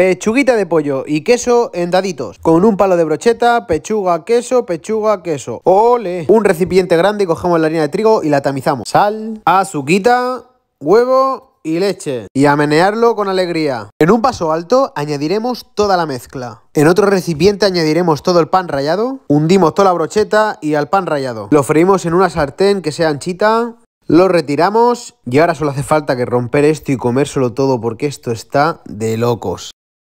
Pechuguita de pollo y queso en daditos. Con un palo de brocheta, pechuga, queso, pechuga, queso. ¡Ole! Un recipiente grande y cogemos la harina de trigo y la tamizamos. Sal, azuquita, huevo y leche. Y a menearlo con alegría. En un paso alto añadiremos toda la mezcla. En otro recipiente añadiremos todo el pan rallado. Hundimos toda la brocheta y al pan rallado. Lo freímos en una sartén que sea anchita. Lo retiramos y ahora solo hace falta que romper esto y comérselo todo porque esto está de locos.